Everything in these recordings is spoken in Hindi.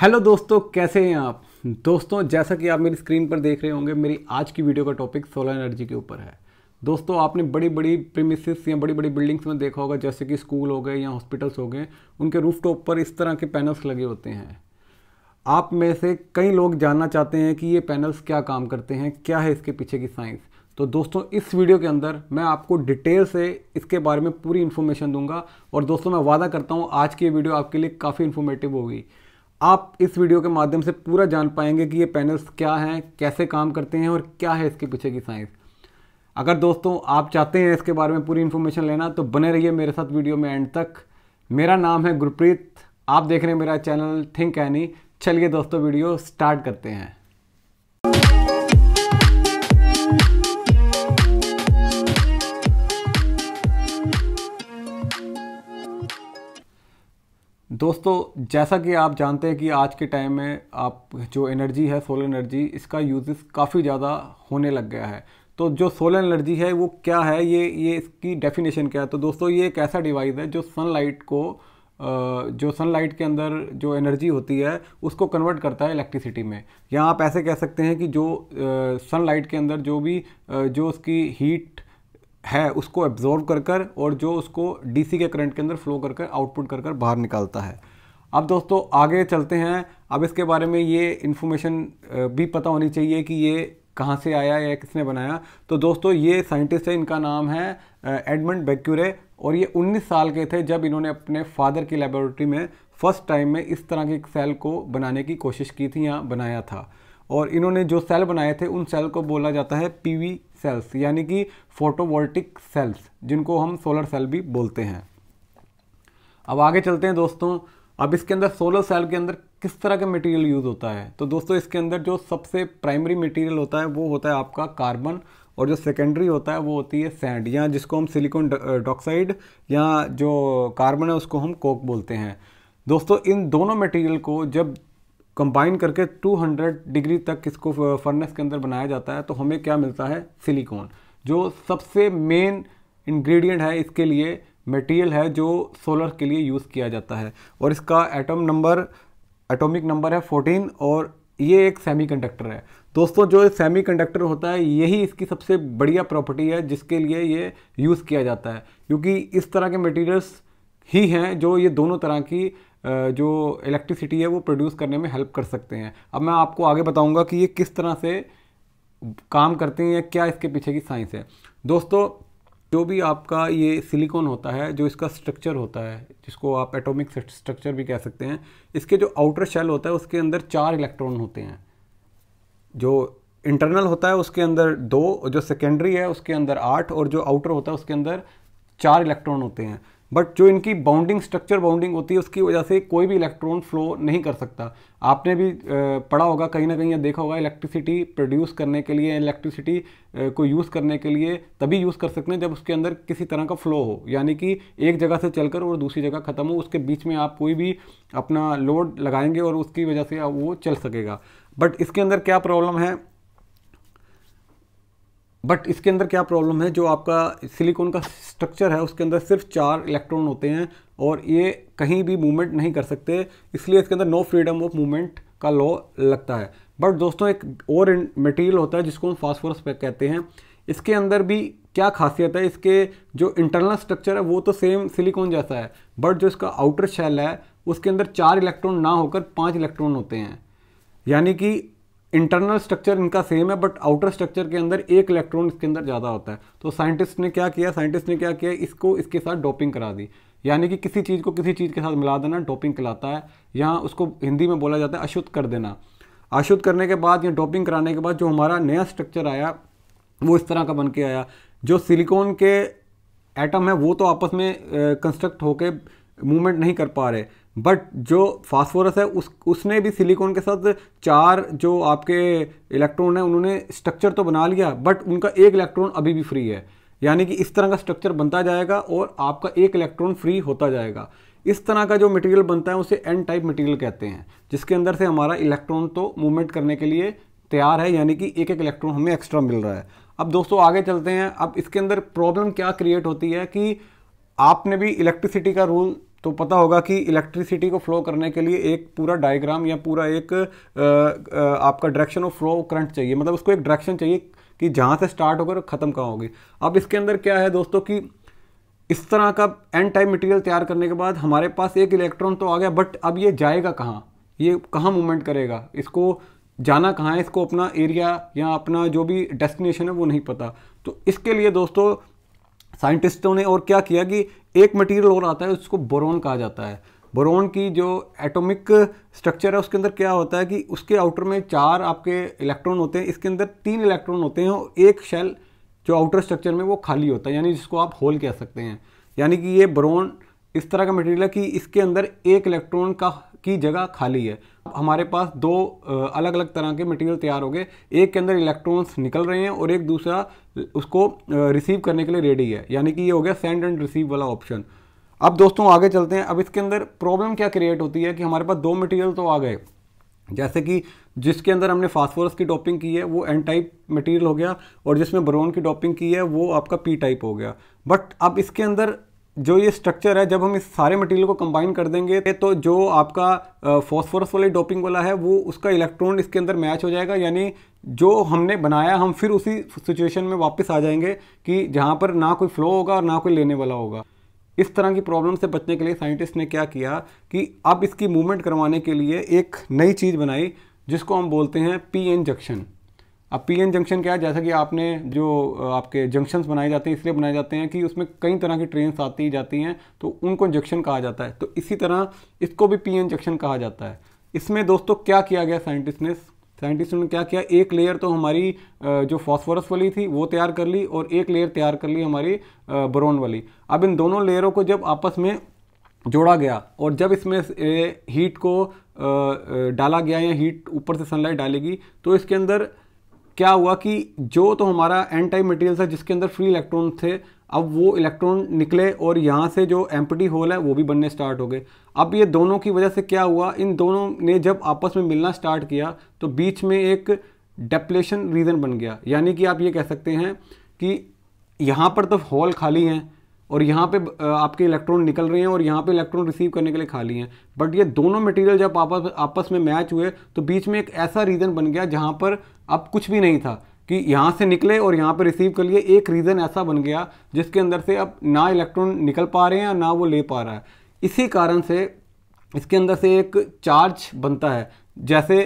हेलो दोस्तों कैसे हैं आप दोस्तों जैसा कि आप मेरी स्क्रीन पर देख रहे होंगे मेरी आज की वीडियो का टॉपिक सोलर एनर्जी के ऊपर है दोस्तों आपने बड़ी बड़ी प्रीमिसिस या बड़ी बड़ी बिल्डिंग्स में देखा होगा जैसे कि स्कूल हो गए या हॉस्पिटल्स हो गए उनके रूफ टॉप पर इस तरह के पैनल्स लगे होते हैं आप में से कई लोग जानना चाहते हैं कि ये पैनल्स क्या काम करते हैं क्या है इसके पीछे की साइंस तो दोस्तों इस वीडियो के अंदर मैं आपको डिटेल से इसके बारे में पूरी इन्फॉर्मेशन दूंगा और दोस्तों मैं वादा करता हूँ आज की ये वीडियो आपके लिए काफ़ी इन्फॉर्मेटिव होगी आप इस वीडियो के माध्यम से पूरा जान पाएंगे कि ये पैनल्स क्या हैं कैसे काम करते हैं और क्या है इसके पीछे की साइंस अगर दोस्तों आप चाहते हैं इसके बारे में पूरी इन्फॉर्मेशन लेना तो बने रहिए मेरे साथ वीडियो में एंड तक मेरा नाम है गुरप्रीत आप देख रहे हैं मेरा चैनल थिंक एनी चलिए दोस्तों वीडियो स्टार्ट करते हैं दोस्तों जैसा कि आप जानते हैं कि आज के टाइम में आप जो एनर्जी है सोलर एनर्जी इसका यूजेस काफ़ी ज़्यादा होने लग गया है तो जो सोलर एनर्जी है वो क्या है ये ये इसकी डेफिनेशन क्या है तो दोस्तों ये एक ऐसा डिवाइस है जो सनलाइट को जो सनलाइट के अंदर जो एनर्जी होती है उसको कन्वर्ट करता है इलेक्ट्रिसिटी में या आप ऐसे कह सकते हैं कि जो सनलाइट के अंदर जो भी जो उसकी हीट है उसको एब्जॉर्व कर कर और जो उसको डीसी के करंट के अंदर फ्लो कर कर आउटपुट कर कर बाहर निकालता है अब दोस्तों आगे चलते हैं अब इसके बारे में ये इन्फॉर्मेशन भी पता होनी चाहिए कि ये कहाँ से आया या किसने बनाया तो दोस्तों ये साइंटिस्ट है इनका नाम है एडमंड बेक्यूरे और ये 19 साल के थे जब इन्होंने अपने फादर की लेबोरेटरी में फर्स्ट टाइम में इस तरह की सेल को बनाने की कोशिश की थी या बनाया था और इन्होंने जो सेल बनाए थे उन सेल को बोला जाता है पी सेल्स यानी कि फोटोवोल्टिक सेल्स जिनको हम सोलर सेल भी बोलते हैं अब आगे चलते हैं दोस्तों अब इसके अंदर सोलर सेल के अंदर किस तरह का मटेरियल यूज़ होता है तो दोस्तों इसके अंदर जो सबसे प्राइमरी मटेरियल होता है वो होता है आपका कार्बन और जो सेकेंडरी होता है वो होती है सैंड या जिसको हम सिलिकॉन डॉक्साइड या जो कार्बन है उसको हम कोक बोलते हैं दोस्तों इन दोनों मटेरियल को जब कंबाइन करके 200 डिग्री तक इसको फर्नेस के अंदर बनाया जाता है तो हमें क्या मिलता है सिलिकॉन जो सबसे मेन इंग्रेडिएंट है इसके लिए मटेरियल है जो सोलर के लिए यूज़ किया जाता है और इसका एटम नंबर एटॉमिक नंबर है 14 और ये एक सेमीकंडक्टर है दोस्तों जो सेमीकंडक्टर होता है यही इसकी सबसे बढ़िया प्रॉपर्टी है जिसके लिए ये यूज़ किया जाता है क्योंकि इस तरह के मटीरियल्स ही हैं जो ये दोनों तरह की जो इलेक्ट्रिसिटी है वो प्रोड्यूस करने में हेल्प कर सकते हैं अब मैं आपको आगे बताऊंगा कि ये किस तरह से काम करते हैं या क्या इसके पीछे की साइंस है दोस्तों जो भी आपका ये सिलिकॉन होता है जो इसका स्ट्रक्चर होता है जिसको आप एटॉमिक स्ट्रक्चर भी कह सकते हैं इसके जो आउटर शेल होता है उसके अंदर चार इलेक्ट्रॉन होते हैं जो इंटरनल होता है उसके अंदर दो जो सेकेंडरी है उसके अंदर आठ और जो आउटर होता है उसके अंदर चार इलेक्ट्रॉन होते हैं बट जो इनकी बाउंडिंग स्ट्रक्चर बाउंडिंग होती है उसकी वजह से कोई भी इलेक्ट्रॉन फ्लो नहीं कर सकता आपने भी पढ़ा होगा कहीं ना कहीं या देखा होगा इलेक्ट्रिसिटी प्रोड्यूस करने के लिए इलेक्ट्रिसिटी को यूज़ करने के लिए तभी यूज़ कर सकते हैं जब उसके अंदर किसी तरह का फ्लो हो यानी कि एक जगह से चलकर और दूसरी जगह ख़त्म हो उसके बीच में आप कोई भी अपना लोड लगाएंगे और उसकी वजह से वो चल सकेगा बट इसके अंदर क्या प्रॉब्लम है बट इसके अंदर क्या प्रॉब्लम है जो आपका सिलिकॉन का स्ट्रक्चर है उसके अंदर सिर्फ चार इलेक्ट्रॉन होते हैं और ये कहीं भी मूवमेंट नहीं कर सकते इसलिए इसके अंदर नो फ्रीडम ऑफ मूवमेंट का लॉ लगता है बट दोस्तों एक और मटेरियल होता है जिसको हम फास्फोरस कहते हैं इसके अंदर भी क्या खासियत है इसके जो इंटरनल स्ट्रक्चर है वो तो सेम सिलिकॉन जैसा है बट जो इसका आउटर शेल है उसके अंदर चार इलेक्ट्रॉन ना होकर पाँच इलेक्ट्रॉन होते हैं यानी कि इंटरनल स्ट्रक्चर इनका सेम है बट आउटर स्ट्रक्चर के अंदर एक इलेक्ट्रॉन इसके अंदर ज़्यादा होता है तो साइंटिस्ट ने क्या किया साइंटिस्ट ने क्या किया इसको इसके साथ डोपिंग करा दी यानी कि किसी चीज़ को किसी चीज़ के साथ मिला देना डोपिंग कहलाता है या उसको हिंदी में बोला जाता है अशुद्ध कर देना अशुद्ध करने के बाद या डोपिंग कराने के बाद जो हमारा नया स्ट्रक्चर आया वो इस तरह का बन के आया जो सिलिकॉन के एटम है वो तो आपस में कंस्ट्रक्ट होकर मूवमेंट नहीं कर पा रहे बट जो फास्फोरस है उस उसने भी सिलिकॉन के साथ चार जो आपके इलेक्ट्रॉन हैं उन्होंने स्ट्रक्चर तो बना लिया बट उनका एक इलेक्ट्रॉन अभी भी फ्री है यानी कि इस तरह का स्ट्रक्चर बनता जाएगा और आपका एक इलेक्ट्रॉन फ्री होता जाएगा इस तरह का जो मटेरियल बनता है उसे एन टाइप मटेरियल कहते हैं जिसके अंदर से हमारा इलेक्ट्रॉन तो मूवमेंट करने के लिए तैयार है यानी कि एक एक इलेक्ट्रॉन हमें एक्स्ट्रा मिल रहा है अब दोस्तों आगे चलते हैं अब इसके अंदर प्रॉब्लम क्या क्रिएट होती है कि आपने भी इलेक्ट्रिसिटी का रूल तो पता होगा कि इलेक्ट्रिसिटी को फ्लो करने के लिए एक पूरा डायग्राम या पूरा एक आपका डायरेक्शन ऑफ फ्लो करंट चाहिए मतलब उसको एक डायरेक्शन चाहिए कि जहाँ से स्टार्ट होकर ख़त्म कहाँ होगी अब इसके अंदर क्या है दोस्तों कि इस तरह का एन टाइम मटेरियल तैयार करने के बाद हमारे पास एक इलेक्ट्रॉन तो आ गया बट अब ये जाएगा कहाँ ये कहाँ मूवमेंट करेगा इसको जाना कहाँ है इसको अपना एरिया या अपना जो भी डेस्टिनेशन है वो नहीं पता तो इसके लिए दोस्तों साइंटिस्टों ने और क्या किया कि एक मटेरियल और आता है उसको बोरोन कहा जाता है बोरोन की जो एटॉमिक स्ट्रक्चर है उसके अंदर क्या होता है कि उसके आउटर में चार आपके इलेक्ट्रॉन होते हैं इसके अंदर तीन इलेक्ट्रॉन होते हैं और एक शेल जो आउटर स्ट्रक्चर में वो खाली होता है यानी जिसको आप होल कह सकते हैं यानी कि ये ब्रोन इस तरह का मटेरियल है कि इसके अंदर एक इलेक्ट्रॉन का की जगह खाली है हमारे पास दो अलग अलग तरह के मटेरियल तैयार हो गए एक के अंदर इलेक्ट्रॉन्स निकल रहे हैं और एक दूसरा उसको रिसीव करने के लिए रेडी है यानी कि ये हो गया सेंड एंड रिसीव वाला ऑप्शन अब दोस्तों आगे चलते हैं अब इसके अंदर प्रॉब्लम क्या क्रिएट होती है कि हमारे पास दो मटेरियल तो आ गए जैसे कि जिसके अंदर हमने फास्फोरस की डॉपिंग की है वो एन टाइप मटेरियल हो गया और जिसमें ब्रोन की डॉपिंग की है वो आपका पी टाइप हो गया बट अब इसके अंदर जो ये स्ट्रक्चर है जब हम इस सारे मटेरियल को कंबाइन कर देंगे तो जो आपका फॉस्फोरस वाली डोपिंग वाला है वो उसका इलेक्ट्रॉन इसके अंदर मैच हो जाएगा यानी जो हमने बनाया हम फिर उसी सिचुएशन में वापस आ जाएंगे कि जहाँ पर ना कोई फ्लो होगा और ना कोई लेने वाला होगा इस तरह की प्रॉब्लम से बचने के लिए साइंटिस्ट ने क्या किया कि अब इसकी मूवमेंट करवाने के लिए एक नई चीज़ बनाई जिसको हम बोलते हैं पी एन जंक्शन अब पी जंक्शन क्या है जैसा कि आपने जो आपके जंक्शंस बनाए जाते हैं इसलिए बनाए जाते हैं कि उसमें कई तरह की ट्रेन आती जाती हैं तो उनको जंक्शन कहा जाता है तो इसी तरह इसको भी पी जंक्शन कहा जाता है इसमें दोस्तों क्या किया गया साइंटिस्ट ने साइंटिस्ट ने क्या किया एक लेयर तो हमारी जो फॉस्फोरस वाली थी वो तैयार कर ली और एक लेयर तैयार कर ली हमारी ब्रोन वाली अब इन दोनों लेयरों को जब आपस में जोड़ा गया और जब इसमें हीट को डाला गया या हीट ऊपर से सनलाइट डालेगी तो इसके अंदर क्या हुआ कि जो तो हमारा एन टाइप मटेरियल था जिसके अंदर फ्री इलेक्ट्रॉन थे अब वो इलेक्ट्रॉन निकले और यहाँ से जो एम्पटी होल है वो भी बनने स्टार्ट हो गए अब ये दोनों की वजह से क्या हुआ इन दोनों ने जब आपस में मिलना स्टार्ट किया तो बीच में एक डेप्लेशन रीज़न बन गया यानी कि आप ये कह सकते हैं कि यहाँ पर तो हॉल खाली हैं और यहाँ पे आपके इलेक्ट्रॉन निकल रहे हैं और यहाँ पे इलेक्ट्रॉन रिसीव करने के लिए खाली हैं बट ये दोनों मटेरियल जब आपस आपस में मैच हुए तो बीच में एक ऐसा रीज़न बन गया जहाँ पर अब कुछ भी नहीं था कि यहाँ से निकले और यहाँ पर रिसीव कर लिए एक रीज़न ऐसा बन गया जिसके अंदर से अब ना इलेक्ट्रॉन निकल पा रहे हैं और ना वो ले पा रहा है इसी कारण से इसके अंदर से एक चार्ज बनता है जैसे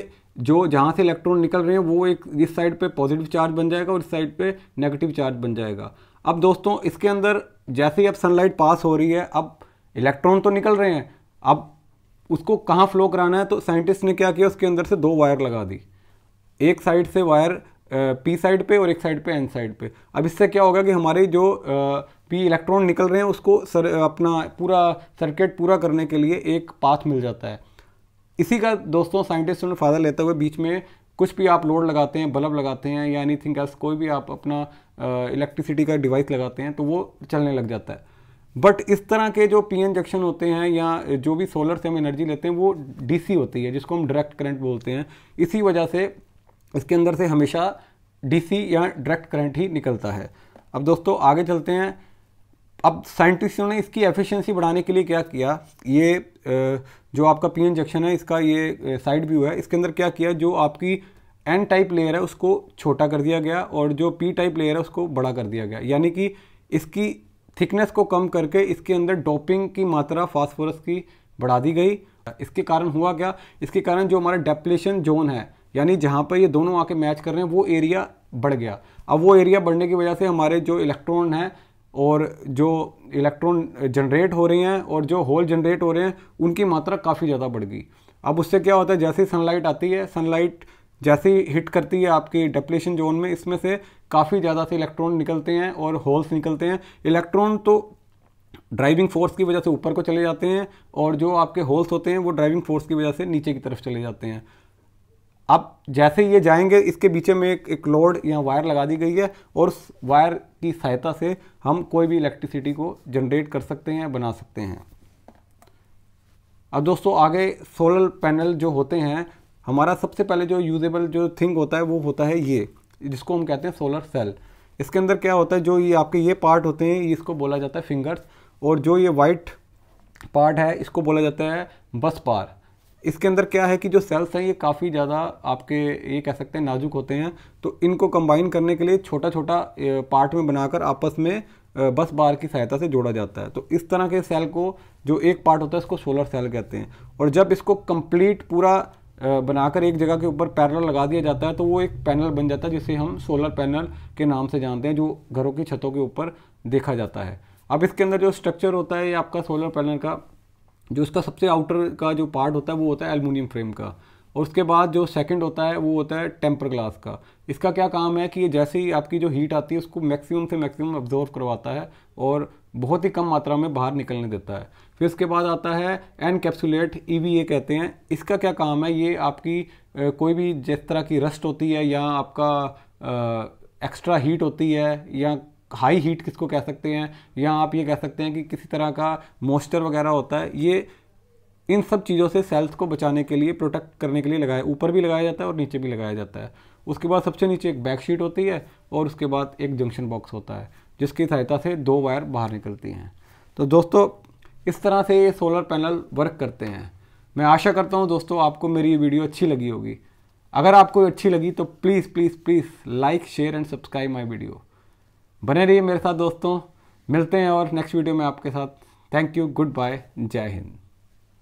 जो जहाँ से इलेक्ट्रॉन निकल रहे हैं वो एक इस साइड पे पॉजिटिव चार्ज बन जाएगा और इस साइड पे नेगेटिव चार्ज बन जाएगा अब दोस्तों इसके अंदर जैसे ही अब सनलाइट पास हो रही है अब इलेक्ट्रॉन तो निकल रहे हैं अब उसको कहाँ फ्लो कराना है तो साइंटिस्ट ने क्या किया उसके अंदर से दो वायर लगा दी एक साइड से वायर पी साइड पे और एक साइड पे एन साइड पे अब इससे क्या होगा कि हमारे जो पी इलेक्ट्रॉन निकल रहे हैं उसको सर अपना पूरा सर्किट पूरा करने के लिए एक पाथ मिल जाता है इसी का दोस्तों साइंटिस्ट ने फायदा लेते हुए बीच में कुछ भी आप लोड लगाते हैं बल्ब लगाते हैं या एनी थिंग एल्स कोई भी आप अपना इलेक्ट्रिसिटी का डिवाइस लगाते हैं तो वो चलने लग जाता है बट इस तरह के जो पी एन जंक्शन होते हैं या जो भी सोलर से हम एनर्जी लेते हैं वो डीसी होती है जिसको हम डायरेक्ट करंट बोलते हैं इसी वजह से इसके अंदर से हमेशा डीसी या डायरेक्ट करंट ही निकलता है अब दोस्तों आगे चलते हैं अब साइंटिस्टों ने इसकी एफिशिएंसी बढ़ाने के लिए क्या किया ये जो आपका पी जंक्शन है इसका ये साइड व्यू है इसके अंदर क्या किया जो आपकी एन टाइप लेयर है उसको छोटा कर दिया गया और जो पी टाइप लेयर है उसको बड़ा कर दिया गया यानी कि इसकी थिकनेस को कम करके इसके अंदर डोपिंग की मात्रा फॉस्फोरस की बढ़ा दी गई इसके कारण हुआ क्या इसके कारण जो हमारा डेप्लेशन जोन है यानी जहाँ पर ये दोनों आके मैच कर रहे हैं वो एरिया बढ़ गया अब वो एरिया बढ़ने की वजह से हमारे जो इलेक्ट्रॉन हैं और जो इलेक्ट्रॉन जनरेट हो रहे हैं और जो होल जनरेट हो रहे हैं उनकी मात्रा काफ़ी ज़्यादा बढ़ गई अब उससे क्या होता है जैसे ही सनलाइट आती है सनलाइट जैसे ही हिट करती है आपकी डेप्लेशन जोन में इसमें से काफ़ी ज़्यादा से इलेक्ट्रॉन निकलते हैं और होल्स निकलते हैं इलेक्ट्रॉन तो ड्राइविंग फोर्स की वजह से ऊपर को चले जाते हैं और जो आपके होल्स होते हैं वो ड्राइविंग फोर्स की वजह से नीचे की तरफ चले जाते हैं अब जैसे ये जाएंगे इसके पीछे में एक एक लोड या वायर लगा दी गई है और उस वायर की सहायता से हम कोई भी इलेक्ट्रिसिटी को जनरेट कर सकते हैं बना सकते हैं अब दोस्तों आगे सोलर पैनल जो होते हैं हमारा सबसे पहले जो यूजेबल जो थिंग होता है वो होता है ये जिसको हम कहते हैं सोलर सेल इसके अंदर क्या होता है जो ये आपके ये पार्ट होते हैं इसको बोला जाता है फिंगर्स और जो ये वाइट पार्ट है इसको बोला जाता है बस पार इसके अंदर क्या है कि जो सेल्स हैं ये काफ़ी ज़्यादा आपके ये कह सकते हैं नाजुक होते हैं तो इनको कंबाइन करने के लिए छोटा छोटा पार्ट में बनाकर आपस में बस बार की सहायता से जोड़ा जाता है तो इस तरह के सेल को जो एक पार्ट होता है इसको सोलर सेल कहते हैं और जब इसको कंप्लीट पूरा बनाकर एक जगह के ऊपर पैनल लगा दिया जाता है तो वो एक पैनल बन जाता है जिसे हम सोलर पैनल के नाम से जानते हैं जो घरों की छतों के ऊपर देखा जाता है अब इसके अंदर जो स्ट्रक्चर होता है ये आपका सोलर पैनल का जो इसका सबसे आउटर का जो पार्ट होता है वो होता है एलमिनियम फ्रेम का और उसके बाद जो सेकंड होता है वो होता है टेम्पर ग्लास का इसका क्या काम है कि ये जैसे ही आपकी जो हीट आती है उसको मैक्सिमम से मैक्सिमम ऑब्जॉर्व करवाता है और बहुत ही कम मात्रा में बाहर निकलने देता है फिर इसके बाद आता है एनकैप्सुलेट ईवीए e कहते हैं इसका क्या काम है ये आपकी कोई भी जिस तरह की रस्ट होती है या आपका आ, एक्स्ट्रा हीट होती है या हाई हीट किसको कह सकते हैं या आप ये कह सकते हैं कि किसी तरह का मॉइस्चर वगैरह होता है ये इन सब चीज़ों से सेल्स को बचाने के लिए प्रोटेक्ट करने के लिए लगाया ऊपर भी लगाया जाता है और नीचे भी लगाया जाता है उसके बाद सबसे नीचे एक बैक शीट होती है और उसके बाद एक जंक्शन बॉक्स होता है जिसकी सहायता से दो वायर बाहर निकलती हैं तो दोस्तों इस तरह से ये सोलर पैनल वर्क करते हैं मैं आशा करता हूँ दोस्तों आपको मेरी ये वीडियो अच्छी लगी होगी अगर आपको अच्छी लगी तो please please please like share and subscribe my video बने रहिए मेरे साथ दोस्तों मिलते हैं और नेक्स्ट वीडियो में आपके साथ थैंक यू गुड बाय जय हिंद